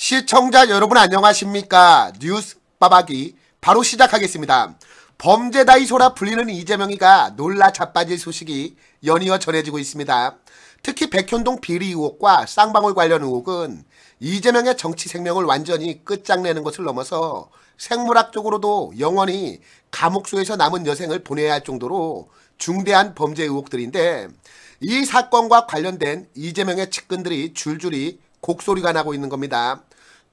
시청자 여러분 안녕하십니까 뉴스 빠박이 바로 시작하겠습니다 범죄다이소라 불리는 이재명이가 놀라 자빠질 소식이 연이어 전해지고 있습니다 특히 백현동 비리 의혹과 쌍방울 관련 의혹은 이재명의 정치 생명을 완전히 끝장내는 것을 넘어서 생물학적으로도 영원히 감옥소에서 남은 여생을 보내야 할 정도로 중대한 범죄 의혹들인데 이 사건과 관련된 이재명의 측근들이 줄줄이 곡소리가 나고 있는 겁니다.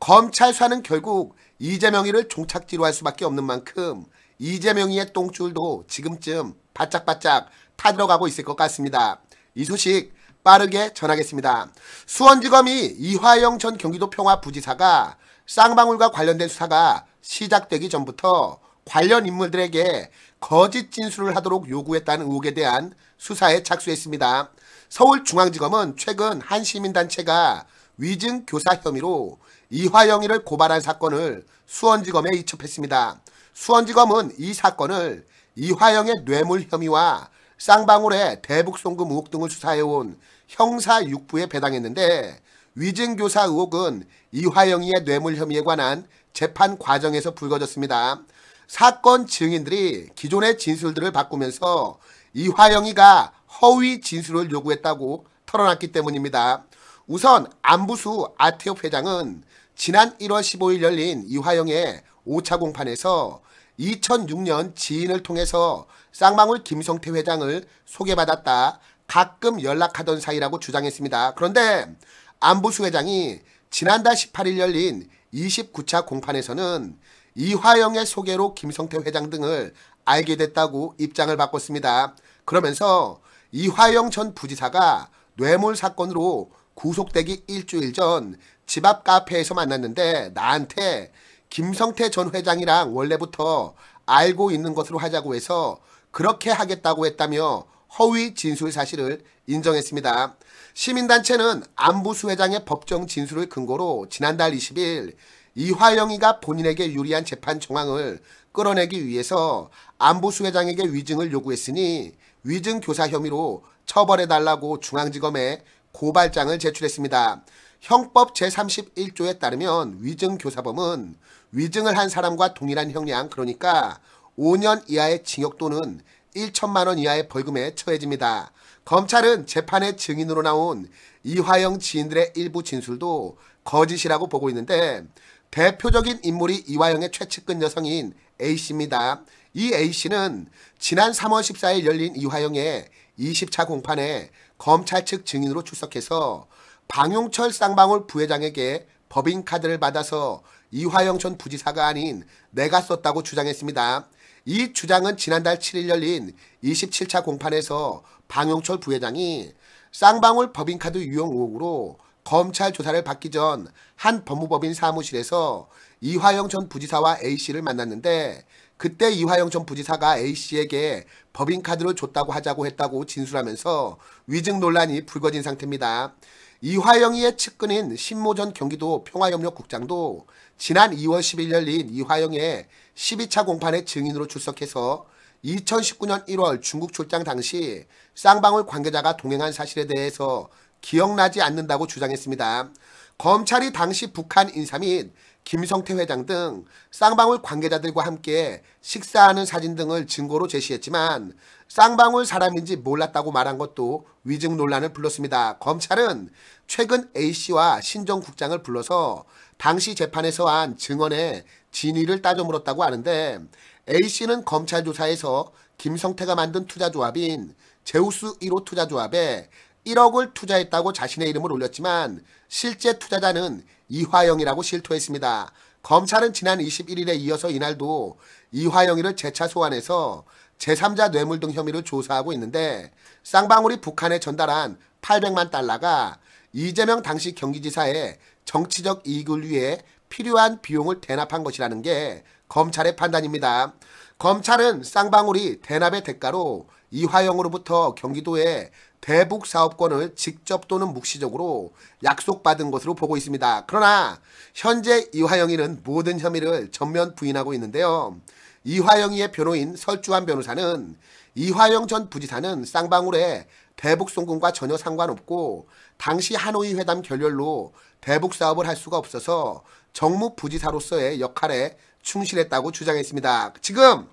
검찰 사는 결국 이재명이를 종착지로 할 수밖에 없는 만큼 이재명이의 똥줄도 지금쯤 바짝바짝 타들어가고 있을 것 같습니다. 이 소식 빠르게 전하겠습니다. 수원지검이 이화영 전 경기도 평화부지사가 쌍방울과 관련된 수사가 시작되기 전부터 관련 인물들에게 거짓 진술을 하도록 요구했다는 의혹에 대한 수사에 착수했습니다. 서울중앙지검은 최근 한 시민단체가 위증 교사 혐의로 이화영이를 고발한 사건을 수원지검에 이첩했습니다. 수원지검은 이 사건을 이화영의 뇌물 혐의와 쌍방울의 대북송금 의혹 등을 수사해온 형사 6부에 배당했는데 위증교사 의혹은 이화영이의 뇌물 혐의에 관한 재판 과정에서 불거졌습니다. 사건 증인들이 기존의 진술들을 바꾸면서 이화영이가 허위 진술을 요구했다고 털어놨기 때문입니다. 우선 안부수 아태엽 회장은 지난 1월 15일 열린 이화영의 5차 공판에서 2006년 지인을 통해서 쌍방울 김성태 회장을 소개받았다. 가끔 연락하던 사이라고 주장했습니다. 그런데 안보수 회장이 지난달 18일 열린 29차 공판에서는 이화영의 소개로 김성태 회장 등을 알게 됐다고 입장을 바꿨습니다. 그러면서 이화영 전 부지사가 뇌물 사건으로 구속되기 일주일 전 집 앞 카페에서 만났는데 나한테 김성태 전 회장이랑 원래부터 알고 있는 것으로 하자고 해서 그렇게 하겠다고 했다며 허위 진술 사실을 인정했습니다. 시민단체는 안부수 회장의 법정 진술을 근거로 지난달 20일 이화영이가 본인에게 유리한 재판 정황을 끌어내기 위해서 안부수 회장에게 위증을 요구했으니 위증 교사 혐의로 처벌해달라고 중앙지검에 고발장을 제출했습니다. 형법 제31조에 따르면 위증교사범은 위증을 한 사람과 동일한 형량 그러니까 5년 이하의 징역 또는 1천만 원 이하의 벌금에 처해집니다. 검찰은 재판의 증인으로 나온 이화영 지인들의 일부 진술도 거짓이라고 보고 있는데 대표적인 인물이 이화영의 최측근 여성인 A씨입니다. 이 A씨는 지난 3월 14일 열린 이화영의 20차 공판에 검찰 측 증인으로 출석해서 방용철 쌍방울 부회장에게 법인카드를 받아서 이화영 전 부지사가 아닌 내가 썼다고 주장했습니다. 이 주장은 지난달 7일 열린 27차 공판에서 방용철 부회장이 쌍방울 법인카드 유용 의혹으로 검찰 조사를 받기 전 한 법무법인 사무실에서 이화영 전 부지사와 A씨를 만났는데 그때 이화영 전 부지사가 A씨에게 법인카드를 줬다고 하자고 했다고 진술하면서 위증 논란이 불거진 상태입니다. 이화영이의 측근인 신모 전 경기도 평화협력국장도 지난 2월 11일 열린 이화영의 12차 공판에 증인으로 출석해서 2019년 1월 중국 출장 당시 쌍방울 관계자가 동행한 사실에 대해서 기억나지 않는다고 주장했습니다. 검찰이 당시 북한 인사 및 김성태 회장 등 쌍방울 관계자들과 함께 식사하는 사진 등을 증거로 제시했지만 쌍방울 사람인지 몰랐다고 말한 것도 위증 논란을 불렀습니다. 검찰은 최근 A씨와 신정 국장을 불러서 당시 재판에서 한 증언의 진위를 따져 물었다고 하는데 A씨는 검찰 조사에서 김성태가 만든 투자조합인 제우스 1호 투자조합에 1억을 투자했다고 자신의 이름을 올렸지만 실제 투자자는 이화영이라고 실토했습니다. 검찰은 지난 21일에 이어서 이날도 이화영이를 재차 소환해서 제3자 뇌물 등 혐의로 조사하고 있는데 쌍방울이 북한에 전달한 800만 달러가 이재명 당시 경기지사의 정치적 이익을 위해 필요한 비용을 대납한 것이라는 게 검찰의 판단입니다. 검찰은 쌍방울이 대납의 대가로 이화영으로부터 경기도에 대북 사업권을 직접 또는 묵시적으로 약속받은 것으로 보고 있습니다. 그러나 현재 이화영이는 모든 혐의를 전면 부인하고 있는데요. 이화영이의 변호인 설주환 변호사는 이화영 전 부지사는 쌍방울의 대북 송금과 전혀 상관없고 당시 하노이 회담 결렬로 대북 사업을 할 수가 없어서 정무부지사로서의 역할에 충실했다고 주장했습니다. 지금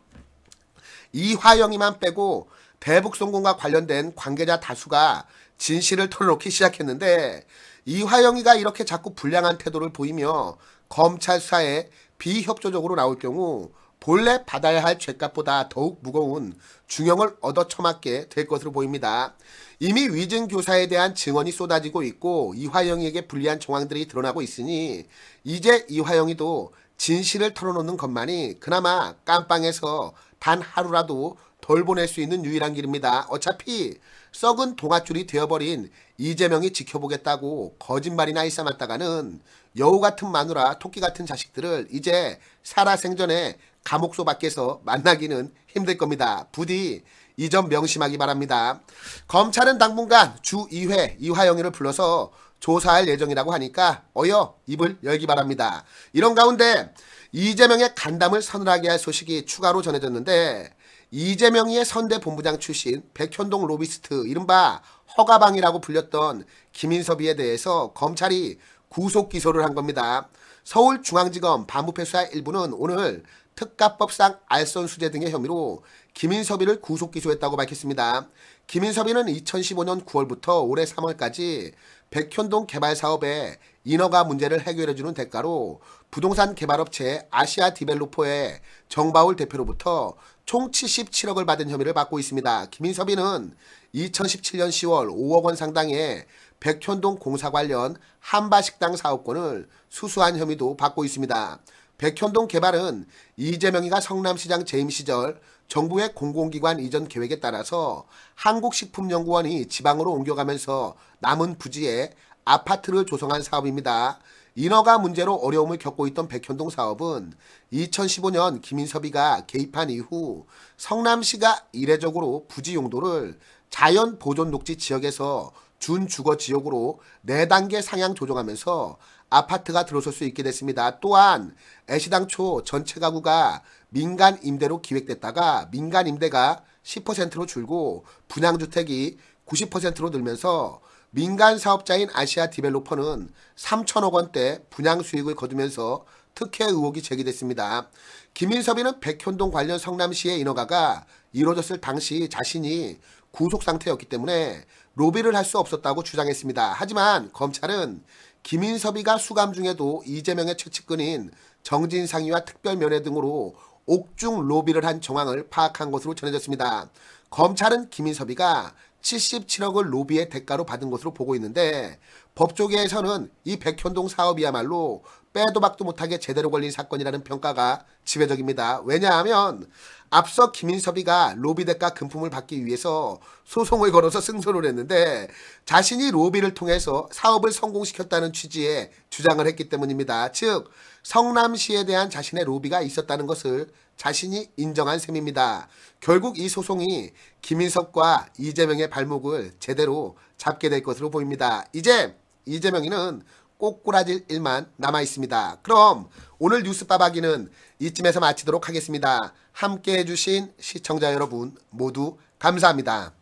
이화영이만 빼고 대북송금과 관련된 관계자 다수가 진실을 털어놓기 시작했는데 이화영이가 이렇게 자꾸 불량한 태도를 보이며 검찰 수사에 비협조적으로 나올 경우 본래 받아야 할 죄값보다 더욱 무거운 중형을 얻어 처맞게 될 것으로 보입니다. 이미 위증 교사에 대한 증언이 쏟아지고 있고 이화영이에게 불리한 정황들이 드러나고 있으니 이제 이화영이도 진실을 털어놓는 것만이 그나마 깜빵에서 단 하루라도 돌 보낼 수 있는 유일한 길입니다. 어차피 썩은 동아줄이 되어버린 이재명이 지켜보겠다고 거짓말이나 일삼았다가는 여우 같은 마누라 토끼 같은 자식들을 이제 살아생전에 감옥소 밖에서 만나기는 힘들 겁니다. 부디 이 점 명심하기 바랍니다. 검찰은 당분간 주 2회 이화영이를 불러서 조사할 예정이라고 하니까 어여 입을 열기 바랍니다. 이런 가운데 이재명의 간담을 서늘하게 할 소식이 추가로 전해졌는데 이재명이의 선대 본부장 출신 백현동 로비스트 이른바 허가방이라고 불렸던 김인섭이에 대해서 검찰이 구속 기소를 한 겁니다. 서울중앙지검 반부패 수사 일부는 오늘 특가법상 알선 수재 등의 혐의로 김인섭이를 구속 기소했다고 밝혔습니다. 김인섭이는 2015년 9월부터 올해 3월까지 백현동 개발 사업에 인허가 문제를 해결해주는 대가로 부동산 개발업체 아시아 디벨로퍼의 정바울 대표로부터 총 77억을 받은 혐의를 받고 있습니다. 김인섭이는 2017년 10월 5억 원 상당의 백현동 공사 관련 한바식당 사업권을 수수한 혐의도 받고 있습니다. 백현동 개발은 이재명이가 성남시장 재임 시절 정부의 공공기관 이전 계획에 따라서 한국식품연구원이 지방으로 옮겨가면서 남은 부지에 아파트를 조성한 사업입니다. 인허가 문제로 어려움을 겪고 있던 백현동 사업은 2015년 김인섭이가 개입한 이후 성남시가 이례적으로 부지 용도를 자연 보존 녹지 지역에서 준주거 지역으로 4단계 상향 조정하면서 아파트가 들어설 수 있게 됐습니다. 또한 애시당초 전체 가구가 민간 임대로 기획됐다가 민간 임대가 10%로 줄고 분양주택이 90%로 늘면서 민간 사업자인 아시아 디벨로퍼는 3천억 원대 분양 수익을 거두면서 특혜 의혹이 제기됐습니다. 김인섭이는 백현동 관련 성남시의 인허가가 이루어졌을 당시 자신이 구속 상태였기 때문에 로비를 할 수 없었다고 주장했습니다. 하지만 검찰은 김인섭이가 수감 중에도 이재명의 최측근인 정진상이와 특별면회 등으로 옥중 로비를 한 정황을 파악한 것으로 전해졌습니다. 검찰은 김인섭이가 77억을 로비의 대가로 받은 것으로 보고 있는데 법조계에서는 이 백현동 사업이야말로 빼도 박도 못하게 제대로 걸린 사건이라는 평가가 지배적입니다. 왜냐하면 앞서 김인섭이가 로비대가 금품을 받기 위해서 소송을 걸어서 승소를 했는데 자신이 로비를 통해서 사업을 성공시켰다는 취지의 주장을 했기 때문입니다. 즉 성남시에 대한 자신의 로비가 있었다는 것을 자신이 인정한 셈입니다. 결국 이 소송이 김인섭과 이재명의 발목을 제대로 잡게 될 것으로 보입니다. 이제 이재명이는 꼬꾸라질 일만 남아있습니다. 그럼 오늘 뉴스빠박이는 이쯤에서 마치도록 하겠습니다. 함께해 주신 시청자 여러분 모두 감사합니다.